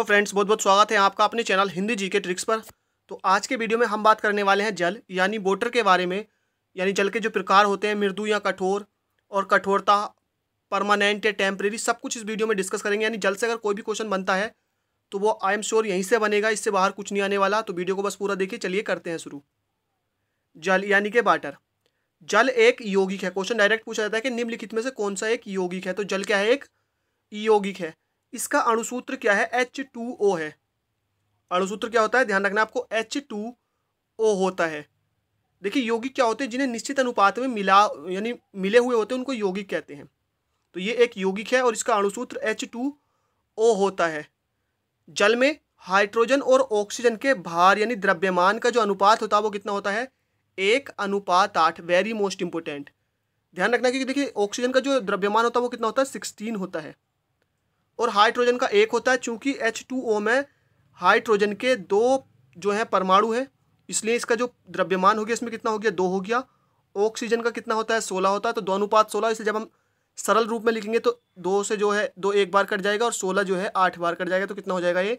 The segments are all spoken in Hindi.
तो फ्रेंड्स बहुत बहुत स्वागत है आपका अपने चैनल हिंदी जी के ट्रिक्स पर तो आज के वीडियो में हम बात करने वाले हैं जल यानी वोटर के बारे में यानी जल के जो प्रकार होते हैं मृदु या कठोर और कठोरता परमानेंट या टेम्प्रेरी सब कुछ इस वीडियो में डिस्कस करेंगे यानी जल से अगर कोई भी क्वेश्चन बनता है तो वो आई एम श्योर यहीं से बनेगा इससे बाहर कुछ नहीं आने वाला तो वीडियो को बस पूरा देखिए चलिए करते हैं शुरू जल यानी कि बाटर जल एक यौगिक है क्वेश्चन डायरेक्ट पूछा जाता है कि निम्नलिखित में से कौन सा एक यौगिक है तो जल क्या है एक यौगिक है इसका अणुसूत्र क्या है एच टू ओ है अणुसूत्र क्या होता है ध्यान रखना आपको एच टू ओ होता है देखिए यौगिक क्या होते हैं जिन्हें निश्चित अनुपात में मिला यानी मिले हुए होते हैं उनको यौगिक कहते हैं तो ये एक यौगिक है और इसका अणुसूत्र एच टू ओ होता है जल में हाइड्रोजन और ऑक्सीजन के भार यानी द्रव्यमान का जो अनुपात होता है वो कितना होता है एक अनुपात आठ वेरी मोस्ट इंपोर्टेंट ध्यान रखना क्योंकि देखिए ऑक्सीजन का जो द्रव्यमान होता है वो कितना होता है सिक्सटीन होता है और हाइड्रोजन का एक होता है चूँकि एच टू ओ में हाइड्रोजन के दो जो हैं परमाणु हैं इसलिए इसका जो द्रव्यमान हो गया इसमें कितना हो गया दो हो गया ऑक्सीजन का कितना होता है सोलह होता है तो दो अनुपात सोलह इसलिए जब हम सरल रूप में लिखेंगे तो दो से जो है दो एक बार कट जाएगा और सोलह जो है आठ बार कट जाएगा तो कितना हो जाएगा ये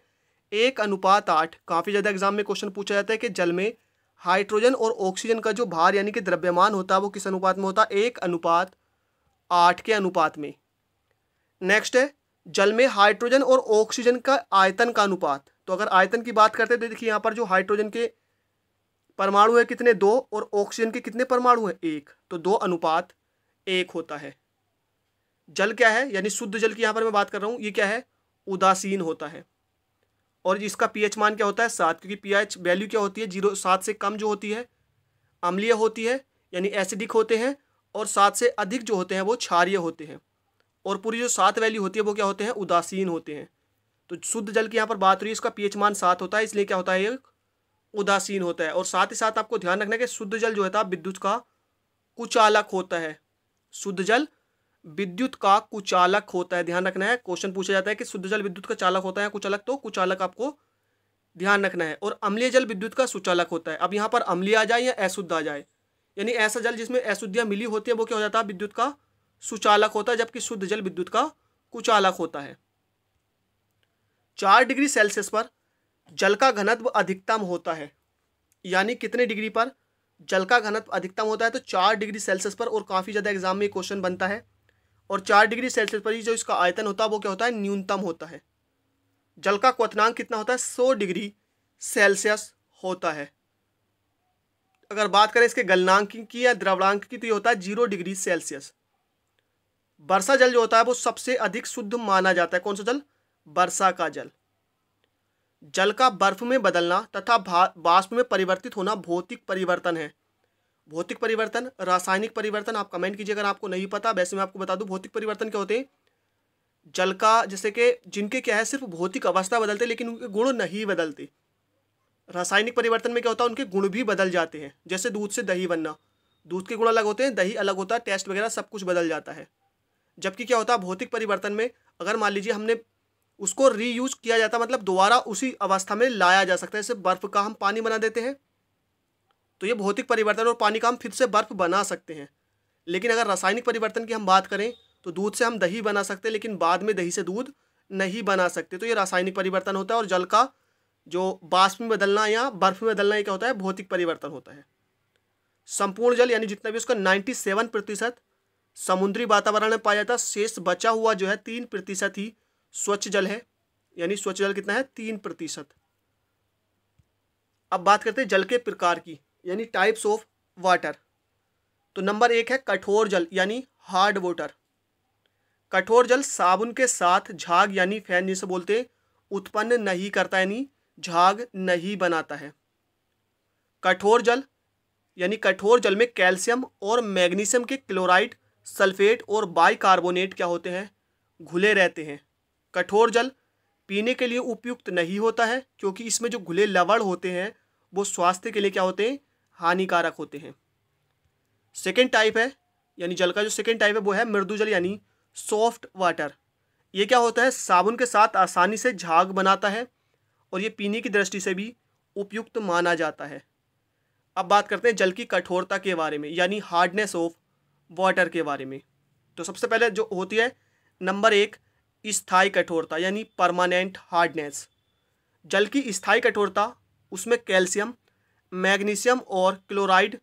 एक अनुपात आठ काफ़ी ज़्यादा एग्जाम में क्वेश्चन पूछा जाता है कि जल में हाइड्रोजन और ऑक्सीजन का जो भार यानी कि द्रव्यमान होता है वो किस अनुपात में होता है एक अनुपात आठ के अनुपात में नेक्स्ट है जल में हाइड्रोजन और ऑक्सीजन का आयतन का अनुपात तो अगर आयतन की बात करते हैं तो देखिए यहाँ पर जो हाइड्रोजन के परमाणु है कितने दो और ऑक्सीजन के कितने परमाणु हैं एक तो दो अनुपात एक होता है जल क्या है यानी शुद्ध जल की यहाँ पर मैं बात कर रहा हूँ ये क्या है उदासीन होता है और इसका पीएच मान क्या होता है सात क्योंकि पीएच वैल्यू क्या होती है जीरो सात से कम जो होती है अम्लीय होती है यानी एसिडिक होते हैं और सात से अधिक जो होते हैं वो क्षारिय होते हैं और पूरी जो सात वैल्यू होती है वो क्या होते हैं उदासीन होते हैं तो शुद्ध जल की यहाँ पर बात हो रही है इसका पीएच मान सात होता है इसलिए क्या होता है ये उदासीन होता है और साथ ही साथ आपको ध्यान रखना कि शुद्ध जल जो है तो विद्युत का कुचालक होता है शुद्ध जल विद्युत का कुचालक होता है ध्यान रखना है क्वेश्चन पूछा जाता है कि शुद्ध जल विद्युत का चालक होता है कुचालक तो कुचालक आपको ध्यान रखना है और अम्लीय जल विद्युत का सुचालक होता है अब यहाँ पर अम्लीय आ जाए या अशुद्ध आ जाए यानी ऐसा जल जिसमें अशुद्धियाँ मिली होती है वो क्या हो जाता है विद्युत का सुचालक होता है जबकि शुद्ध जल विद्युत का कुचालक होता है चार डिग्री सेल्सियस पर जल का घनत्व अधिकतम होता है यानी कितने डिग्री पर जल का घनत्व अधिकतम होता है तो चार डिग्री सेल्सियस पर और काफ़ी ज़्यादा एग्जाम में क्वेश्चन बनता है और चार डिग्री सेल्सियस पर ही जो इसका आयतन होता है वो क्या होता है न्यूनतम होता है जल का क्वनांक कितना होता है सौ डिग्री सेल्सियस होता है अगर बात करें इसके गलनांक की या द्रवणांक की तो ये होता है जीरो डिग्री सेल्सियस वर्षा जल जो होता है वो सबसे अधिक शुद्ध माना जाता है कौन सा जल वर्षा का जल जल का बर्फ में बदलना तथा बाष्प में परिवर्तित होना भौतिक परिवर्तन है भौतिक परिवर्तन रासायनिक परिवर्तन आप कमेंट कीजिए अगर आपको नहीं पता वैसे मैं आपको बता दूं भौतिक परिवर्तन क्या होते हैं जल का जैसे कि जिनके क्या है सिर्फ भौतिक अवस्था बदलते लेकिन उनके गुण नहीं बदलते रासायनिक परिवर्तन में क्या होता है उनके गुण भी बदल जाते हैं जैसे दूध से दही बनना दूध के गुण अलग होते हैं दही अलग होता है टेस्ट वगैरह सब कुछ बदल जाता है जबकि क्या होता है भौतिक परिवर्तन में अगर मान लीजिए हमने उसको रीयूज किया जाता है मतलब दोबारा उसी अवस्था में लाया जा सकता है जैसे बर्फ़ का हम पानी बना देते हैं तो ये भौतिक परिवर्तन और पानी का हम फिर से बर्फ़ बना सकते हैं लेकिन अगर रासायनिक परिवर्तन की हम बात करें तो दूध से हम दही बना सकते हैं लेकिन बाद में दही से दूध नहीं बना सकते तो ये रासायनिक परिवर्तन होता है और जल का जो बाष्प में बदलना या बर्फ़ में बदलना ये क्या होता है भौतिक परिवर्तन होता है संपूर्ण जल यानी जितना भी उसका नाइन्टी सेवन प्रतिशत समुद्री वातावरण में पाया जाता शेष बचा हुआ जो है तीन प्रतिशत ही स्वच्छ जल है यानी स्वच्छ जल कितना है तीन प्रतिशत अब बात करते हैं जल के प्रकार की यानी टाइप्स ऑफ वाटर तो नंबर एक है कठोर जल यानी हार्ड वाटर कठोर जल साबुन के साथ झाग यानी फैन जिसे बोलते उत्पन्न नहीं करता यानी झाग नहीं बनाता है कठोर जल यानी कठोर जल में कैल्शियम और मैग्नीशियम के क्लोराइड सल्फेट और बाइकार्बोनेट क्या होते हैं घुले रहते हैं कठोर जल पीने के लिए उपयुक्त नहीं होता है क्योंकि इसमें जो घुले लवण होते हैं वो स्वास्थ्य के लिए क्या होते हैं हानिकारक होते हैं सेकेंड टाइप है यानी जल का जो सेकेंड टाइप है वो है मृदु जल यानी सॉफ्ट वाटर ये क्या होता है साबुन के साथ आसानी से झाग बनाता है और ये पीने की दृष्टि से भी उपयुक्त माना जाता है अब बात करते हैं जल की कठोरता के बारे में यानी हार्डनेस ऑफ वाटर के बारे में तो सबसे पहले जो होती है नंबर एक स्थाई कठोरता यानी परमानेंट हार्डनेस जल की स्थाई कठोरता उसमें कैल्शियम मैग्नीशियम और क्लोराइड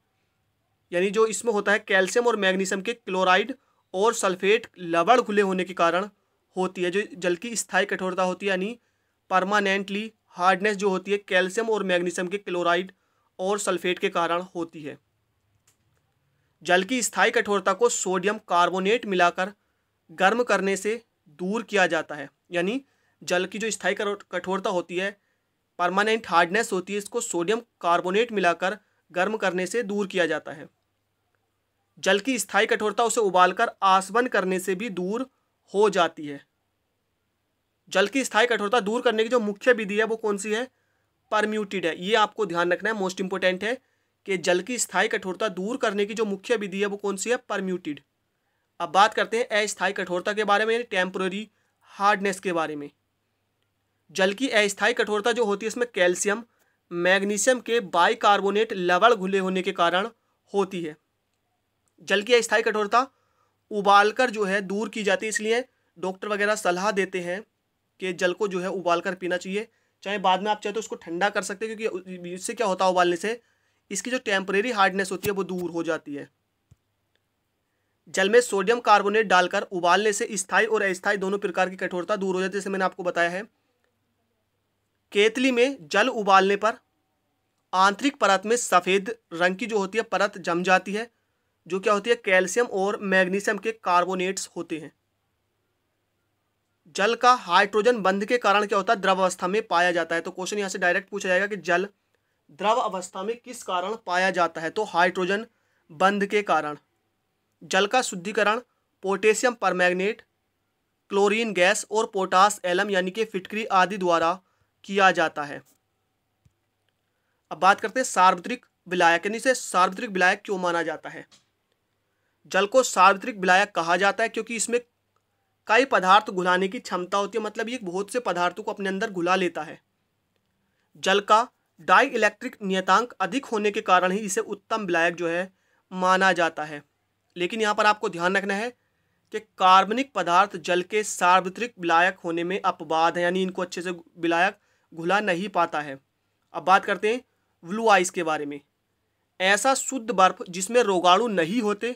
यानी जो इसमें होता है कैल्शियम और मैग्नीशियम के क्लोराइड और सल्फेट लवण घुले होने के कारण होती है जो जल की स्थाई कठोरता होती है यानी परमानेंटली हार्डनेस जो होती है कैल्शियम और मैग्नीशियम के क्लोराइड और सल्फेट के कारण होती है जल की स्थायी कठोरता को सोडियम कार्बोनेट मिलाकर गर्म करने से दूर किया जाता है यानी जल की जो स्थायी कठोरता होती है परमानेंट हार्डनेस होती है इसको सोडियम कार्बोनेट मिलाकर गर्म करने से दूर किया जाता है जल की स्थायी कठोरता उसे उबालकर आसवन करने से भी दूर हो जाती है जल की स्थायी कठोरता दूर करने की जो मुख्य विधि है वो कौन सी है परम्यूटिड है ये आपको ध्यान रखना है मोस्ट इंपॉर्टेंट है कि जल की स्थायी कठोरता दूर करने की जो मुख्य विधि है वो कौन सी है परम्यूटिड अब बात करते हैं अस्थायी कठोरता के बारे में यानी टेम्प्रोरी हार्डनेस के बारे में जल की अस्थायी कठोरता जो होती है इसमें कैल्शियम मैग्नीशियम के बाइकार्बोनेट लवण घुले होने के कारण होती है जल की अस्थायी कठोरता उबालकर जो है दूर की जाती है इसलिए डॉक्टर वगैरह सलाह देते हैं कि जल को जो है उबाल कर पीना चाहिए चाहे बाद में आप चाहे तो उसको ठंडा कर सकते हैं क्योंकि इससे क्या होता है उबालने से इसकी जो टेम्परेरी हार्डनेस होती है वो दूर हो जाती है जल में सोडियम कार्बोनेट डालकर उबालने से स्थायी और अस्थाई दोनों प्रकार की कठोरता दूर हो जाती है जैसे मैंने आपको बताया है केतली में जल उबालने पर आंतरिक परत में सफ़ेद रंग की जो होती है परत जम जाती है जो क्या होती है कैल्शियम और मैग्नीशियम के कार्बोनेट्स होते हैं जल का हाइड्रोजन बंध के कारण क्या होता है द्रव अवस्था में पाया जाता है तो क्वेश्चन यहाँ से डायरेक्ट पूछा जाएगा कि जल द्रव अवस्था में किस कारण पाया जाता है तो हाइड्रोजन बंध के कारण जल का शुद्धिकरण पोटेशियम परमैग्नेट क्लोरीन गैस और पोटास एलम यानी कि फिटकरी आदि द्वारा किया जाता है अब बात करते हैं सार्वत्रिक विलायक यानी इसे सार्वत्रिक विलायक क्यों माना जाता है जल को सार्वत्रिक विलायक कहा जाता है क्योंकि इसमें कई पदार्थ घुलाने की क्षमता होती है मतलब ये बहुत से पदार्थों को अपने अंदर घुला लेता है जल का डाई इलेक्ट्रिक नियतांक अधिक होने के कारण ही इसे उत्तम विलायक जो है माना जाता है लेकिन यहाँ पर आपको ध्यान रखना है कि कार्बनिक पदार्थ जल के सार्वत्रिक विलायक होने में अपवाद है यानी इनको अच्छे से विलायक घुला नहीं पाता है अब बात करते हैं ब्लू आइस के बारे में ऐसा शुद्ध बर्फ जिसमें रोगाणु नहीं होते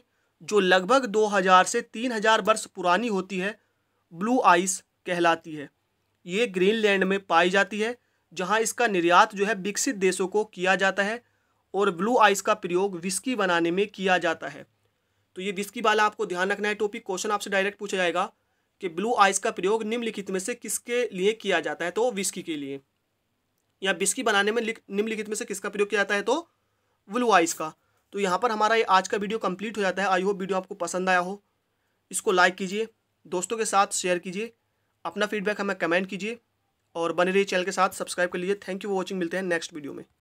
जो लगभग 2000 से 3000 वर्ष पुरानी होती है ब्लू आइस कहलाती है ये ग्रीनलैंड में पाई जाती है जहां इसका निर्यात जो है विकसित देशों को किया जाता है और ब्लू आइस का प्रयोग विस्की बनाने में किया जाता है तो ये विस्की वाला आपको ध्यान रखना है टॉपिक क्वेश्चन आपसे डायरेक्ट पूछा जाएगा कि ब्लू आइस का प्रयोग निम्नलिखित में से किसके लिए किया जाता है तो विस्की के लिए या बिस्की बनाने में निम्नलिखित में से किसका प्रयोग किया जाता है तो ब्लू आइस का तो यहाँ पर हमारा ये आज का वीडियो कंप्लीट हो जाता है आई होप वीडियो आपको पसंद आया हो इसको लाइक कीजिए दोस्तों के साथ शेयर कीजिए अपना फीडबैक हमें कमेंट कीजिए और बने रही चैनल के साथ सब्सक्राइब कर लीजिए थैंक यू फॉर वॉचिंग मिलते हैं नेक्स्ट वीडियो में